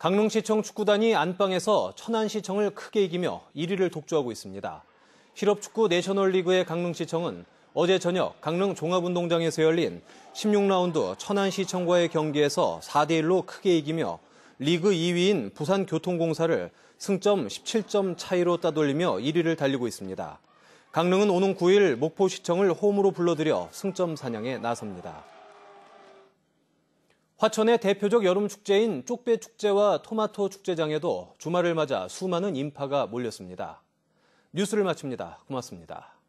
강릉시청 축구단이 안방에서 천안시청을 크게 이기며 1위를 독주하고 있습니다. 실업축구 내셔널리그의 강릉시청은 어제 저녁 강릉 종합운동장에서 열린 16라운드 천안시청과의 경기에서 4대1로 크게 이기며 리그 2위인 부산교통공사를 승점 17점 차이로 따돌리며 1위를 달리고 있습니다. 강릉은 오는 9일 목포시청을 홈으로 불러들여 승점 사냥에 나섭니다. 화천의 대표적 여름 축제인 쪽배 축제와 토마토 축제장에도 주말을 맞아 수많은 인파가 몰렸습니다. 뉴스를 마칩니다. 고맙습니다.